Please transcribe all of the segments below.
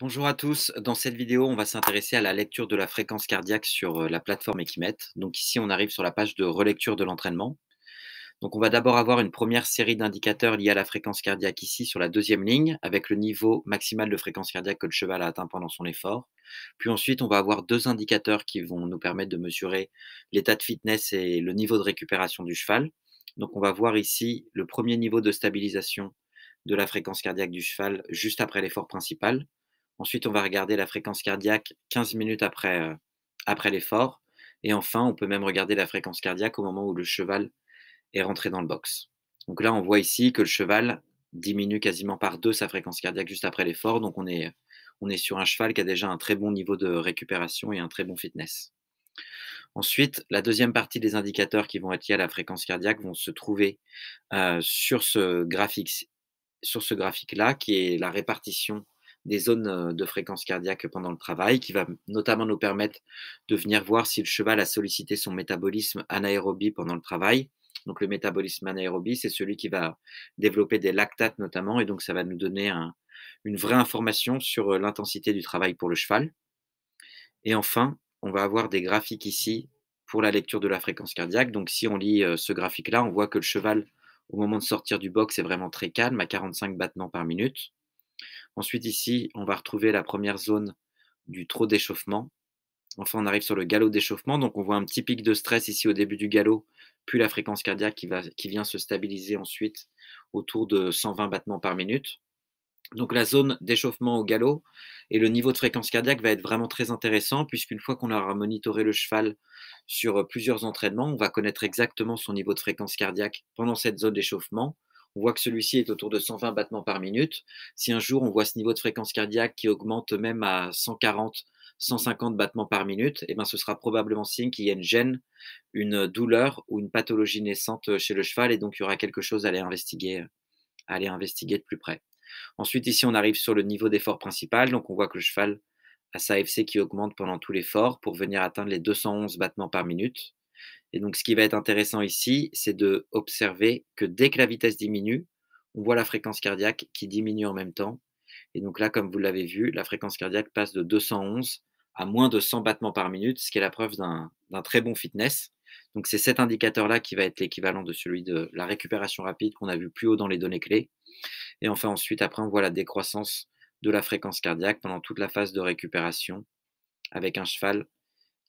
Bonjour à tous. Dans cette vidéo, on va s'intéresser à la lecture de la fréquence cardiaque sur euh, la plateforme Equimet. Donc ici, on arrive sur la page de relecture de l'entraînement. Donc on va d'abord avoir une première série d'indicateurs liés à la fréquence cardiaque ici sur la deuxième ligne avec le niveau maximal de fréquence cardiaque que le cheval a atteint pendant son effort. Puis ensuite, on va avoir deux indicateurs qui vont nous permettre de mesurer l'état de fitness et le niveau de récupération du cheval. Donc on va voir ici le premier niveau de stabilisation de la fréquence cardiaque du cheval juste après l'effort principal. Ensuite, on va regarder la fréquence cardiaque 15 minutes après, euh, après l'effort. Et enfin, on peut même regarder la fréquence cardiaque au moment où le cheval est rentré dans le box. Donc là, on voit ici que le cheval diminue quasiment par deux sa fréquence cardiaque juste après l'effort. Donc on est, on est sur un cheval qui a déjà un très bon niveau de récupération et un très bon fitness. Ensuite, la deuxième partie des indicateurs qui vont être liés à la fréquence cardiaque vont se trouver euh, sur ce graphique sur ce graphique-là, qui est la répartition des zones de fréquence cardiaque pendant le travail, qui va notamment nous permettre de venir voir si le cheval a sollicité son métabolisme anaérobie pendant le travail. Donc le métabolisme anaérobie, c'est celui qui va développer des lactates notamment, et donc ça va nous donner une vraie information sur l'intensité du travail pour le cheval. Et enfin, on va avoir des graphiques ici pour la lecture de la fréquence cardiaque. Donc si on lit ce graphique-là, on voit que le cheval, au moment de sortir du box, est vraiment très calme, à 45 battements par minute. Ensuite, ici, on va retrouver la première zone du trop d'échauffement. Enfin, on arrive sur le galop d'échauffement. Donc, on voit un petit pic de stress ici au début du galop, puis la fréquence cardiaque qui, vient se stabiliser ensuite autour de 120 battements par minute. Donc, la zone d'échauffement au galop et le niveau de fréquence cardiaque va être vraiment très intéressant, puisqu'une fois qu'on aura monitoré le cheval sur euh, plusieurs entraînements, on va connaître exactement son niveau de fréquence cardiaque pendant cette zone d'échauffement on voit que celui-ci est autour de 120 battements par minute. Si un jour on voit ce niveau de fréquence cardiaque qui augmente même à 140, 150 battements par minute, eh bien, ce sera probablement signe qu'il y a une gêne, une douleur ou une pathologie naissante euh, chez le cheval et donc il y aura quelque chose à aller investiguer, à aller investiguer de plus près. Ensuite, ici, on arrive sur le niveau d'effort principal. Donc, on voit que le cheval a sa FC qui augmente pendant tout l'effort pour venir atteindre les 211 battements par minute. Et donc, ce qui va être intéressant ici, c'est de observer que dès que la vitesse diminue, on voit la fréquence cardiaque qui diminue en même temps. Et donc là, comme vous l'avez vu, la fréquence cardiaque passe de 211 à moins de 100 battements par minute, ce qui est la preuve d'un très bon fitness. Donc c'est cet indicateur-là qui va être l'équivalent de celui de la récupération rapide qu'on a vu plus haut dans les données clés. Et enfin ensuite, après, on voit la décroissance de la fréquence cardiaque pendant toute la phase de récupération avec un cheval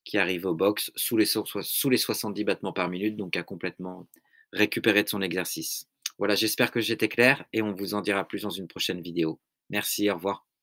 qui arrive au box sous les, sous les 70 battements par minute, donc à complètement récupérer de son exercice. Voilà, j'espère que j'étais clair et on vous en dira plus dans une prochaine vidéo. Merci, au revoir.